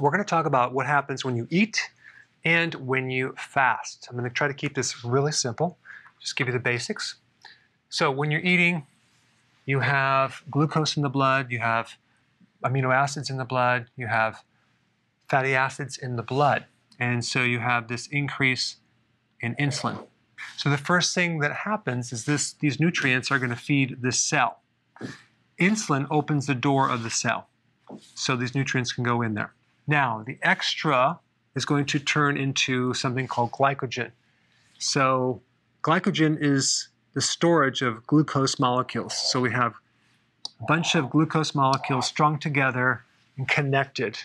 we're going to talk about what happens when you eat and when you fast. I'm going to try to keep this really simple, just give you the basics. So when you're eating, you have glucose in the blood, you have amino acids in the blood, you have fatty acids in the blood. And so you have this increase in insulin. So the first thing that happens is this, these nutrients are going to feed this cell. Insulin opens the door of the cell, so these nutrients can go in there. Now, the extra is going to turn into something called glycogen. So glycogen is the storage of glucose molecules. So we have a bunch of glucose molecules strung together and connected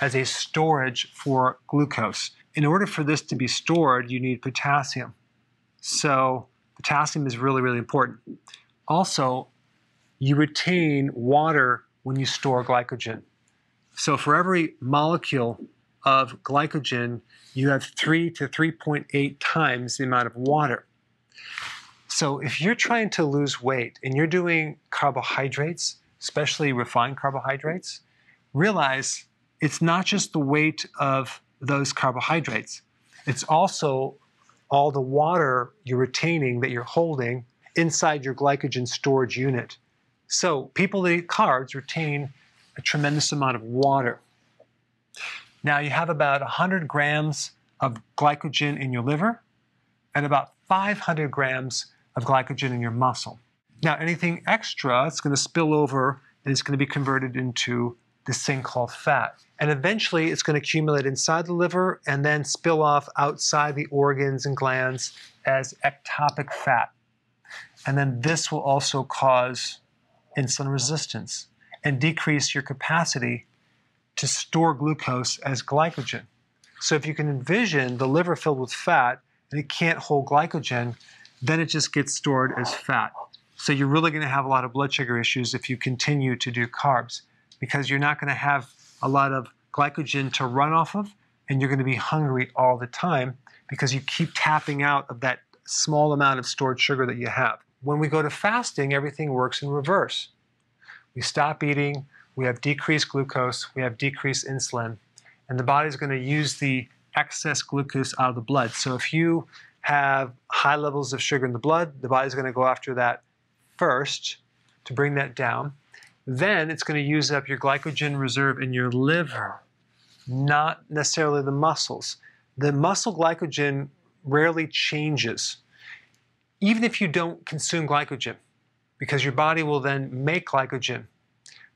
as a storage for glucose. In order for this to be stored, you need potassium. So potassium is really, really important. Also, you retain water when you store glycogen. So for every molecule of glycogen, you have 3 to 3.8 times the amount of water. So if you're trying to lose weight and you're doing carbohydrates, especially refined carbohydrates, realize it's not just the weight of those carbohydrates. It's also all the water you're retaining that you're holding inside your glycogen storage unit. So people that eat carbs retain a tremendous amount of water. Now you have about 100 grams of glycogen in your liver and about 500 grams of glycogen in your muscle. Now anything extra, it's going to spill over and it's going to be converted into this thing called fat. And eventually it's going to accumulate inside the liver and then spill off outside the organs and glands as ectopic fat. And then this will also cause insulin resistance and decrease your capacity to store glucose as glycogen. So if you can envision the liver filled with fat and it can't hold glycogen, then it just gets stored as fat. So you're really going to have a lot of blood sugar issues if you continue to do carbs because you're not going to have a lot of glycogen to run off of and you're going to be hungry all the time because you keep tapping out of that small amount of stored sugar that you have. When we go to fasting, everything works in reverse. We stop eating, we have decreased glucose, we have decreased insulin, and the body's going to use the excess glucose out of the blood. So if you have high levels of sugar in the blood, the body's going to go after that first to bring that down. Then it's going to use up your glycogen reserve in your liver, not necessarily the muscles. The muscle glycogen rarely changes, even if you don't consume glycogen because your body will then make glycogen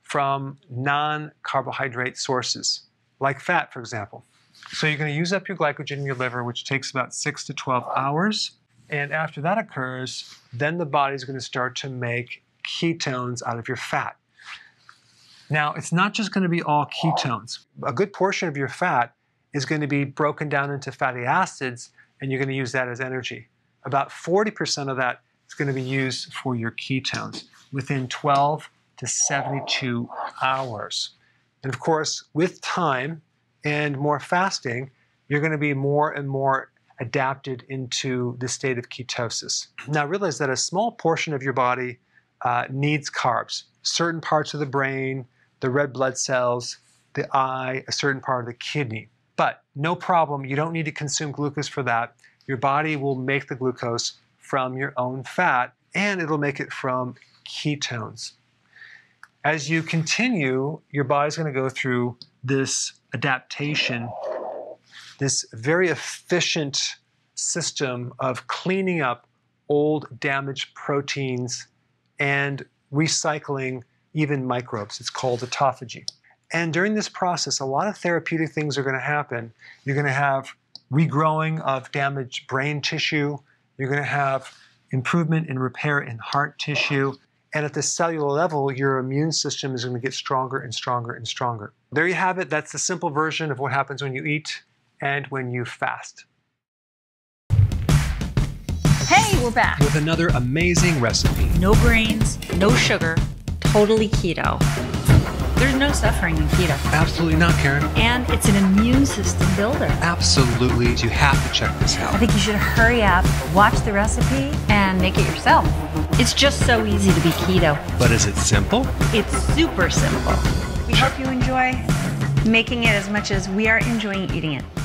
from non-carbohydrate sources, like fat, for example. So you're going to use up your glycogen in your liver, which takes about 6 to 12 hours. And after that occurs, then the body is going to start to make ketones out of your fat. Now, it's not just going to be all ketones. A good portion of your fat is going to be broken down into fatty acids, and you're going to use that as energy. About 40% of that it's going to be used for your ketones within 12 to 72 hours. And of course, with time and more fasting, you're going to be more and more adapted into the state of ketosis. Now, realize that a small portion of your body uh, needs carbs. Certain parts of the brain, the red blood cells, the eye, a certain part of the kidney. But no problem, you don't need to consume glucose for that. Your body will make the glucose from your own fat, and it'll make it from ketones. As you continue, your body's going to go through this adaptation, this very efficient system of cleaning up old damaged proteins and recycling even microbes. It's called autophagy. And during this process, a lot of therapeutic things are going to happen. You're going to have regrowing of damaged brain tissue. You're going to have improvement in repair in heart tissue. And at the cellular level, your immune system is going to get stronger and stronger and stronger. There you have it. That's the simple version of what happens when you eat and when you fast. Hey, we're back with another amazing recipe. No grains, no sugar, totally keto. There's no suffering in keto. Absolutely not, Karen. And it's an immune system builder. Absolutely. You have to check this out. I think you should hurry up, watch the recipe, and make it yourself. It's just so easy to be keto. But is it simple? It's super simple. We hope you enjoy making it as much as we are enjoying eating it.